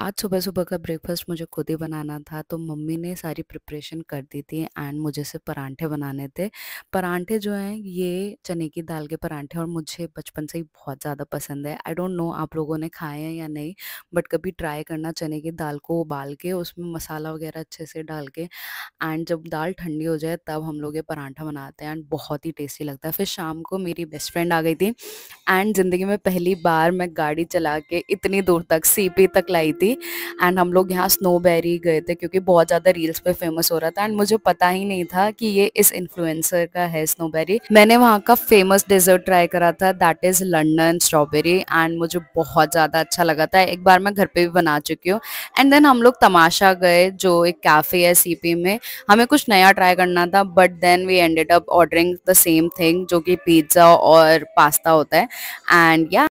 आज सुबह सुबह का ब्रेकफास्ट मुझे खुद ही बनाना था तो मम्मी ने सारी प्रिपरेशन कर दी थी एंड मुझे से परांठे बनाने थे परांठे जो हैं ये चने की दाल के परांठे और मुझे बचपन से ही बहुत ज़्यादा पसंद है आई डोंट नो आप लोगों ने खाए हैं या नहीं बट कभी ट्राई करना चने की दाल को उबाल के उसमें मसाला वगैरह अच्छे से डाल के एंड जब दाल ठंडी हो जाए तब हम लोग ये परांठा बनाते हैं एंड बहुत ही टेस्टी लगता है फिर शाम को मेरी बेस्ट फ्रेंड आ गई थी एंड ज़िंदगी में पहली बार मैं गाड़ी चला के इतनी दूर तक सी तक लाई थी थी एंड हम लोग यहाँ स्नो स्नोबेरी गए थे क्योंकि बहुत ज़्यादा रील्स पे फेमस हो रहा था एंड मुझे पता ही नहीं था कि ये इस इन्फ्लुएंसर का है स्नो स्नोबेरी मैंने वहाँ का फेमस डिजर्ट ट्राई करा था that is London strawberry and मुझे बहुत ज़्यादा अच्छा लगा था एक बार मैं घर पे भी बना चुकी हूँ एंड देन हम लोग तमाशा गए जो एक कैफ़े है सीपी में हमें कुछ नया ट्राई करना था but then we ended up ordering the same thing जो कि पिज्ज़ा और पास्ता होता है एंड या yeah.